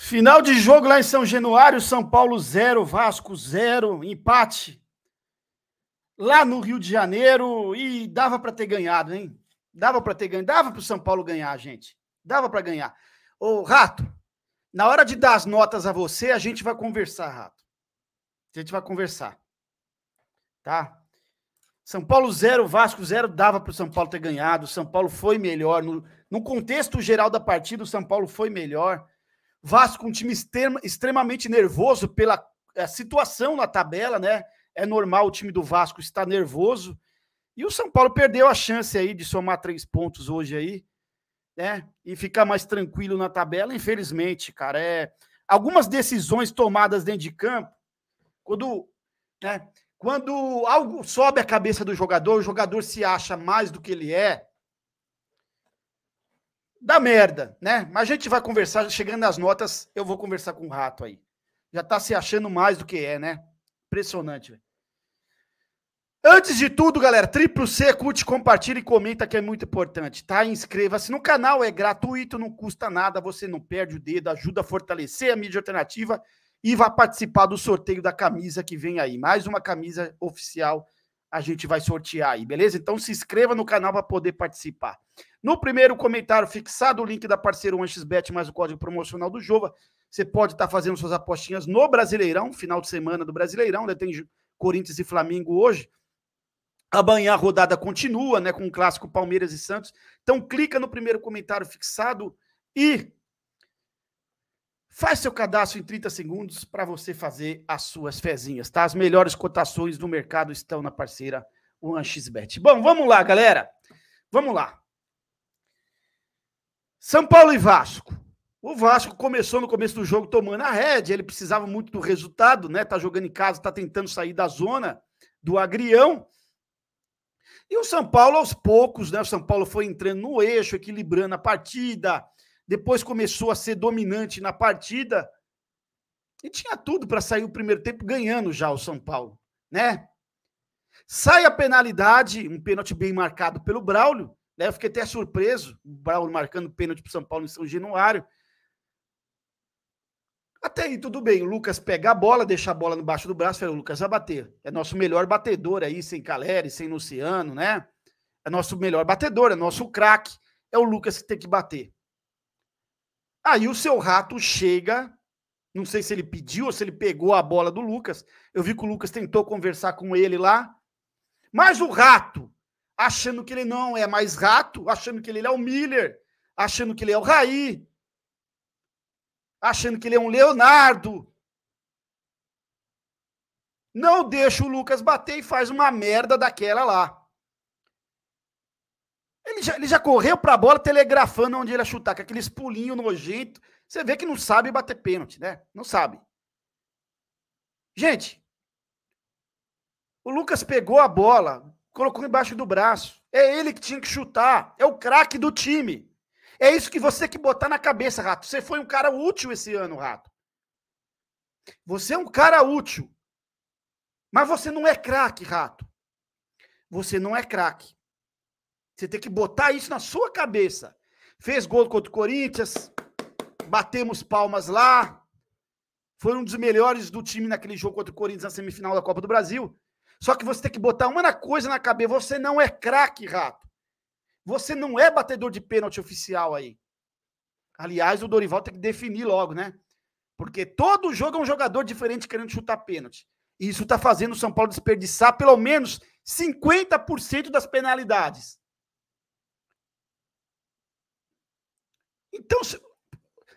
Final de jogo lá em São Januário, São Paulo 0, Vasco 0, empate. Lá no Rio de Janeiro e dava para ter ganhado, hein? Dava para ter ganhado, dava para o São Paulo ganhar, gente. Dava para ganhar. Ô, Rato, na hora de dar as notas a você, a gente vai conversar, Rato. A gente vai conversar. Tá? São Paulo 0, Vasco 0, dava para o São Paulo ter ganhado. O São Paulo foi melhor. No, no contexto geral da partida, o São Paulo foi melhor. Vasco, um time extrema, extremamente nervoso pela eh, situação na tabela, né? É normal o time do Vasco estar nervoso. E o São Paulo perdeu a chance aí de somar três pontos hoje aí, né? E ficar mais tranquilo na tabela. Infelizmente, cara, é algumas decisões tomadas dentro de campo, quando, né? Quando algo sobe a cabeça do jogador, o jogador se acha mais do que ele é da merda, né? Mas a gente vai conversar, chegando nas notas, eu vou conversar com o rato aí. Já tá se achando mais do que é, né? Impressionante, velho. Antes de tudo, galera, triplo C, curte, compartilha e comenta que é muito importante, tá? Inscreva-se no canal, é gratuito, não custa nada, você não perde o dedo, ajuda a fortalecer a mídia alternativa e vá participar do sorteio da camisa que vem aí. Mais uma camisa oficial a gente vai sortear aí, beleza? Então se inscreva no canal para poder participar. No primeiro comentário fixado o link da parceira AnchesBet mais o código promocional do Jova. Você pode estar tá fazendo suas apostinhas no Brasileirão, final de semana do Brasileirão, né? Tem Corinthians e Flamengo hoje. Amanhã a rodada continua, né? Com o clássico Palmeiras e Santos. Então clica no primeiro comentário fixado e Faz seu cadastro em 30 segundos para você fazer as suas fezinhas, tá? As melhores cotações do mercado estão na parceira OneXBet. Bom, vamos lá, galera. Vamos lá. São Paulo e Vasco. O Vasco começou no começo do jogo tomando a rede, ele precisava muito do resultado, né? Tá jogando em casa, tá tentando sair da zona do agrião. E o São Paulo aos poucos, né? O São Paulo foi entrando no eixo, equilibrando a partida, depois começou a ser dominante na partida e tinha tudo para sair o primeiro tempo ganhando já o São Paulo, né? Sai a penalidade, um pênalti bem marcado pelo Braulio, né? Eu fiquei até surpreso, o Braulio marcando pênalti para São Paulo em São Januário. Até aí tudo bem, o Lucas pega a bola, deixa a bola no baixo do braço, fala, o Lucas vai bater. É nosso melhor batedor aí, sem Caleri, sem Luciano, né? É nosso melhor batedor, é nosso craque. É o Lucas que tem que bater. Aí o seu rato chega, não sei se ele pediu ou se ele pegou a bola do Lucas. Eu vi que o Lucas tentou conversar com ele lá. Mas o rato, achando que ele não é mais rato, achando que ele é o Miller, achando que ele é o Raí, achando que ele é um Leonardo. Não deixa o Lucas bater e faz uma merda daquela lá. Ele já, ele já correu para a bola telegrafando onde ele ia chutar, com aqueles pulinhos nojento. Você vê que não sabe bater pênalti, né? Não sabe. Gente, o Lucas pegou a bola, colocou embaixo do braço. É ele que tinha que chutar. É o craque do time. É isso que você tem que botar na cabeça, Rato. Você foi um cara útil esse ano, Rato. Você é um cara útil. Mas você não é craque, Rato. Você não é craque. Você tem que botar isso na sua cabeça. Fez gol contra o Corinthians, batemos palmas lá. Foi um dos melhores do time naquele jogo contra o Corinthians na semifinal da Copa do Brasil. Só que você tem que botar uma coisa na cabeça. Você não é craque, rato. Você não é batedor de pênalti oficial aí. Aliás, o Dorival tem que definir logo, né? Porque todo jogo é um jogador diferente querendo chutar pênalti. E isso está fazendo o São Paulo desperdiçar pelo menos 50% das penalidades. Então,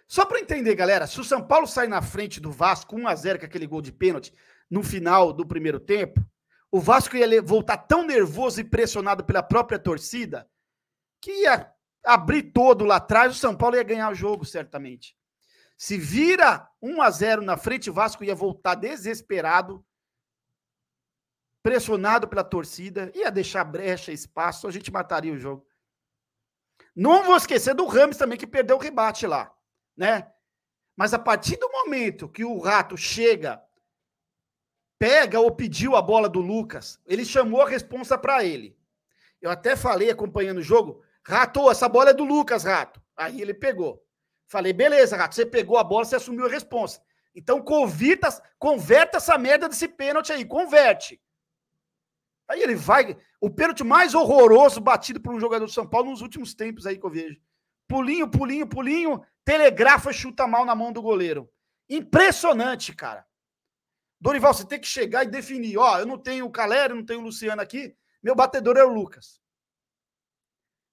só para entender, galera, se o São Paulo sai na frente do Vasco 1 a 0 com aquele gol de pênalti no final do primeiro tempo, o Vasco ia voltar tão nervoso e pressionado pela própria torcida que ia abrir todo lá atrás, o São Paulo ia ganhar o jogo, certamente. Se vira 1 a 0 na frente, o Vasco ia voltar desesperado, pressionado pela torcida, ia deixar brecha, espaço, a gente mataria o jogo. Não vou esquecer do Rams também, que perdeu o rebate lá, né? Mas a partir do momento que o Rato chega, pega ou pediu a bola do Lucas, ele chamou a responsa para ele. Eu até falei, acompanhando o jogo, Rato, essa bola é do Lucas, Rato. Aí ele pegou. Falei, beleza, Rato, você pegou a bola, você assumiu a responsa. Então convita, converta essa merda desse pênalti aí, converte. Aí ele vai. O pênalti mais horroroso batido por um jogador do São Paulo nos últimos tempos aí que eu vejo. Pulinho, pulinho, pulinho, telegrafa, chuta mal na mão do goleiro. Impressionante, cara. Dorival, você tem que chegar e definir. Ó, eu não tenho o Calério, não tenho o Luciano aqui. Meu batedor é o Lucas.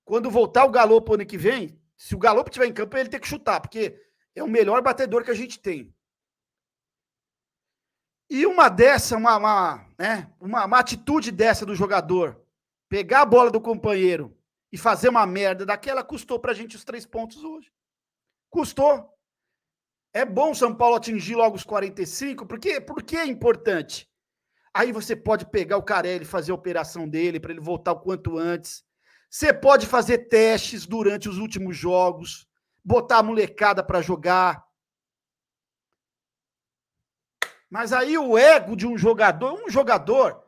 Quando voltar o Galo pro ano que vem, se o Galo tiver em campo, ele tem que chutar, porque é o melhor batedor que a gente tem. E uma dessa, uma, uma, né, uma, uma atitude dessa do jogador, pegar a bola do companheiro e fazer uma merda daquela, custou pra gente os três pontos hoje. Custou. É bom São Paulo atingir logo os 45, porque, porque é importante. Aí você pode pegar o Carelli, fazer a operação dele para ele voltar o quanto antes. Você pode fazer testes durante os últimos jogos, botar a molecada para jogar. Mas aí o ego de um jogador, um jogador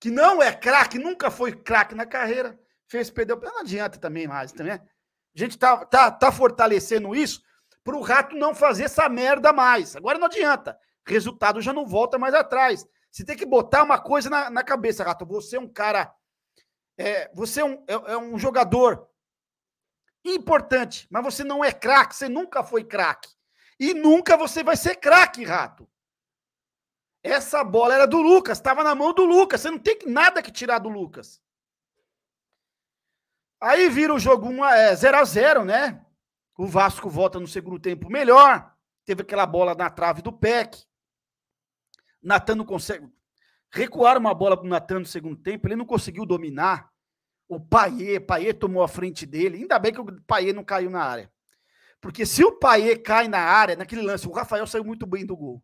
que não é craque, nunca foi craque na carreira, fez perder. Não adianta também mais, também. Tá a gente tá, tá, tá fortalecendo isso para o rato não fazer essa merda mais. Agora não adianta. Resultado já não volta mais atrás. Você tem que botar uma coisa na, na cabeça, rato. Você é um cara. É, você é um, é, é um jogador importante, mas você não é craque, você nunca foi craque. E nunca você vai ser craque, rato. Essa bola era do Lucas, estava na mão do Lucas. Você não tem nada que tirar do Lucas. Aí vira o jogo 1 a 0 é, a 0, né? O Vasco volta no segundo tempo melhor. Teve aquela bola na trave do PEC. Natan não consegue recuar uma bola do Natan no segundo tempo, ele não conseguiu dominar. O Paier, Paier tomou a frente dele. Ainda bem que o Paier não caiu na área. Porque se o Paier cai na área, naquele lance, o Rafael saiu muito bem do gol.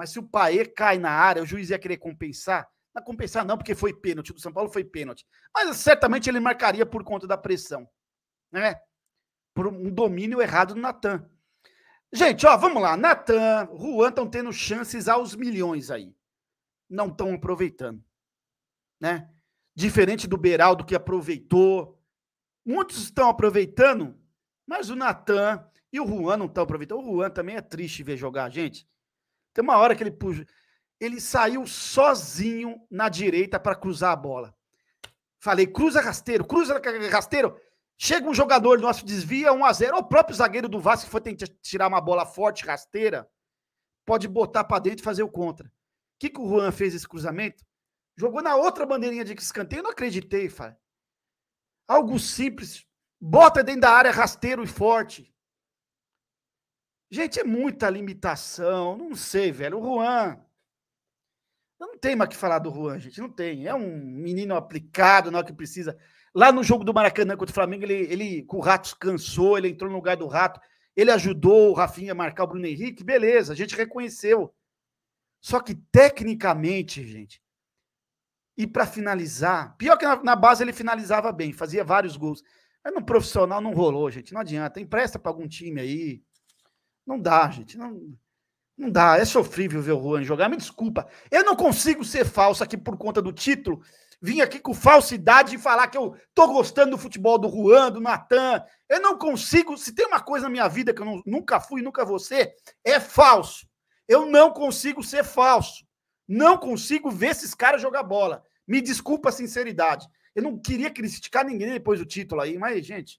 Mas se o Paê cai na área, o juiz ia querer compensar. Não compensar, não, porque foi pênalti. do São Paulo foi pênalti. Mas certamente ele marcaria por conta da pressão. Né? Por um domínio errado do Natan. Gente, ó, vamos lá. Natan, Juan estão tendo chances aos milhões aí. Não estão aproveitando. Né? Diferente do Beraldo que aproveitou. Muitos estão aproveitando, mas o Natan e o Juan não estão aproveitando. O Juan também é triste ver jogar, gente. Tem uma hora que ele puxa. Ele saiu sozinho na direita para cruzar a bola. Falei, cruza rasteiro, cruza rasteiro. Chega um jogador nosso, desvia 1 a 0 O próprio zagueiro do Vasco que foi tentar tirar uma bola forte, rasteira, pode botar para dentro e fazer o contra. O que, que o Juan fez esse cruzamento? Jogou na outra bandeirinha de escanteio, eu não acreditei, Fábio. Algo simples. Bota dentro da área rasteiro e forte. Gente, é muita limitação. Não sei, velho. O Juan. Não tem mais que falar do Juan, gente. Não tem. É um menino aplicado na hora é que precisa. Lá no jogo do Maracanã contra o Flamengo, ele, ele com o Ratos cansou, ele entrou no lugar do Rato. Ele ajudou o Rafinha a marcar o Bruno Henrique. Beleza, a gente reconheceu. Só que tecnicamente, gente. E para finalizar, pior que na, na base ele finalizava bem, fazia vários gols. Mas no profissional não rolou, gente. Não adianta. Empresta para algum time aí não dá, gente. Não, não dá. É sofrível ver o Juan jogar. Me desculpa. Eu não consigo ser falso aqui por conta do título. Vim aqui com falsidade e falar que eu tô gostando do futebol do Juan, do Natan. Eu não consigo. Se tem uma coisa na minha vida que eu não, nunca fui, nunca vou ser, é falso. Eu não consigo ser falso. Não consigo ver esses caras jogar bola. Me desculpa a sinceridade. Eu não queria criticar ninguém depois do título aí, mas, gente,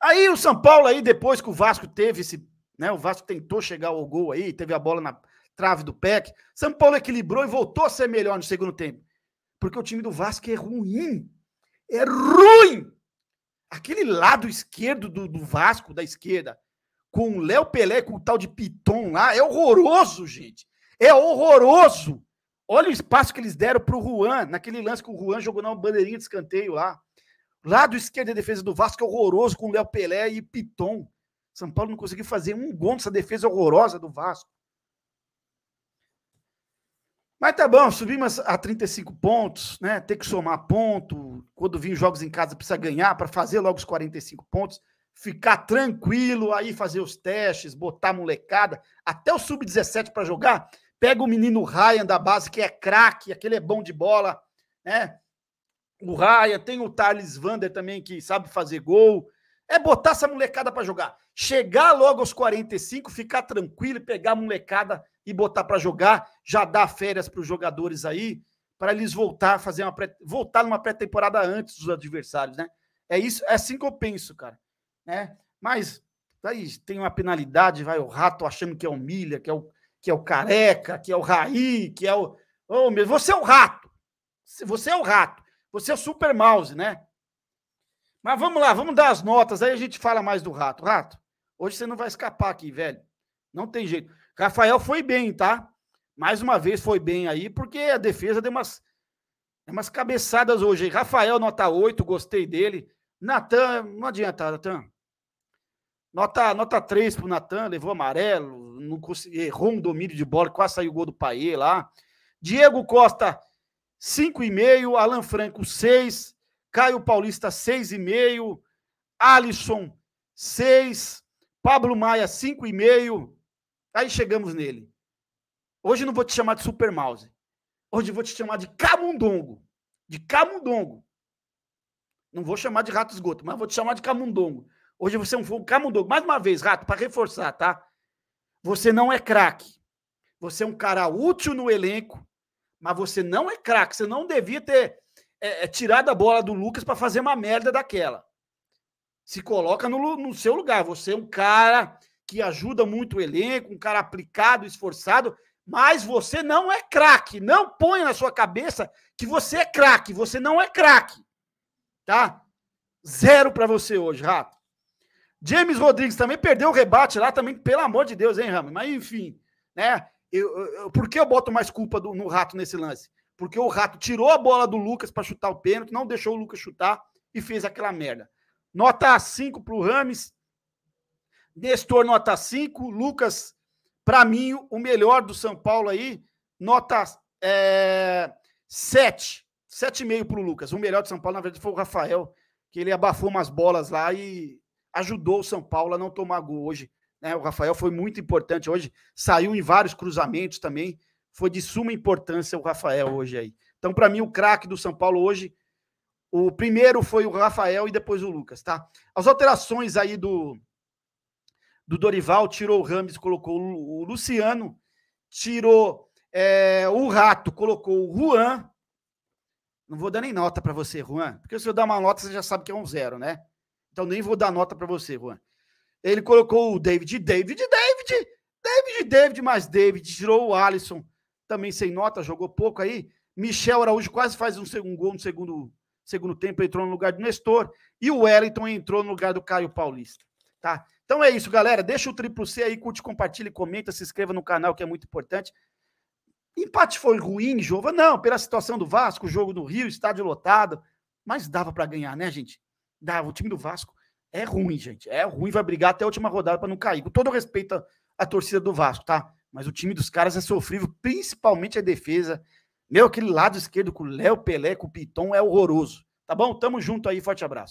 Aí o São Paulo aí, depois que o Vasco teve esse. Né, o Vasco tentou chegar ao gol aí, teve a bola na trave do PEC. São Paulo equilibrou e voltou a ser melhor no segundo tempo. Porque o time do Vasco é ruim. É ruim! Aquele lado esquerdo do, do Vasco, da esquerda, com o Léo Pelé, com o tal de Piton lá, é horroroso, gente. É horroroso! Olha o espaço que eles deram pro Juan, naquele lance que o Juan jogou na bandeirinha de escanteio lá. Lado esquerdo, a defesa do Vasco é horroroso com Léo Pelé e Piton. São Paulo não conseguiu fazer um gol nessa defesa horrorosa do Vasco. Mas tá bom, subimos a 35 pontos, né? Tem que somar ponto. Quando vir jogos em casa, precisa ganhar para fazer logo os 45 pontos. Ficar tranquilo, aí fazer os testes, botar molecada. Até o sub-17 para jogar. Pega o menino Ryan da base, que é craque, aquele é bom de bola, né? o Raia, tem o Thales Vander também que sabe fazer gol. É botar essa molecada para jogar. Chegar logo aos 45, ficar tranquilo, pegar a molecada e botar para jogar, já dá férias para os jogadores aí, para eles voltar, fazer uma pré, voltar numa pré-temporada antes dos adversários, né? É isso, é assim que eu penso, cara, né? Mas daí tem uma penalidade, vai o rato achando que é o Milha, que é o que é o careca, que é o Raí, que é o, oh, meu, você é o rato. Você é o rato. Você é super mouse, né? Mas vamos lá, vamos dar as notas, aí a gente fala mais do Rato. Rato, hoje você não vai escapar aqui, velho. Não tem jeito. Rafael foi bem, tá? Mais uma vez foi bem aí, porque a defesa deu umas, umas cabeçadas hoje. Rafael, nota 8, gostei dele. Natan, não adianta, Natan. Nota, nota 3 pro Natan, levou amarelo, não errou um domínio de bola, quase saiu o gol do Paê lá. Diego Costa, 5,5, Alan Franco 6, Caio Paulista 6,5, Alisson 6, Pablo Maia 5,5. Aí chegamos nele. Hoje não vou te chamar de Super Mouse. Hoje vou te chamar de Camundongo. De Camundongo. Não vou chamar de rato esgoto, mas vou te chamar de camundongo. Hoje você é um camundongo. Mais uma vez, rato, para reforçar, tá? Você não é craque. Você é um cara útil no elenco, mas você não é craque, você não devia ter é, é tirado a bola do Lucas para fazer uma merda daquela. Se coloca no, no seu lugar. Você é um cara que ajuda muito o elenco, um cara aplicado, esforçado, mas você não é craque. Não põe na sua cabeça que você é craque. Você não é craque. Tá? Zero para você hoje, Rato. James Rodrigues também perdeu o rebate lá também, pelo amor de Deus, hein, Rami? Mas enfim, né? Eu, eu, eu, por que eu boto mais culpa do, no Rato nesse lance? Porque o Rato tirou a bola do Lucas para chutar o pênalti, não deixou o Lucas chutar e fez aquela merda. Nota 5 para o Rames. Nestor, nota 5. Lucas, para mim, o melhor do São Paulo aí. Nota 7. 7,5 para o Lucas. O melhor do São Paulo, na verdade, foi o Rafael, que ele abafou umas bolas lá e ajudou o São Paulo a não tomar gol hoje. Né? O Rafael foi muito importante hoje, saiu em vários cruzamentos também. Foi de suma importância o Rafael hoje aí. Então, para mim, o craque do São Paulo hoje, o primeiro foi o Rafael e depois o Lucas, tá? As alterações aí do, do Dorival, tirou o Rames, colocou o Luciano, tirou é, o Rato, colocou o Juan. Não vou dar nem nota para você, Juan, porque se eu dar uma nota, você já sabe que é um zero, né? Então nem vou dar nota para você, Juan. Ele colocou o David, David, David, David, David, mais David. Tirou o Alisson, também sem nota, jogou pouco aí. Michel Araújo quase faz um, segundo gol no segundo, segundo tempo, entrou no lugar do Nestor. E o Wellington entrou no lugar do Caio Paulista. Tá? Então é isso, galera. Deixa o triplo C aí, curte, compartilha, comenta, se inscreva no canal, que é muito importante. Empate foi ruim, Jova? Não, pela situação do Vasco, jogo no Rio, estádio lotado. Mas dava para ganhar, né, gente? Dava. O time do Vasco é ruim, gente. É ruim, vai brigar até a última rodada para não cair. Com todo respeito à, à torcida do Vasco, tá? Mas o time dos caras é sofrível, principalmente a defesa. Meu, aquele lado esquerdo com o Léo Pelé, com o Piton é horroroso. Tá bom? Tamo junto aí, forte abraço.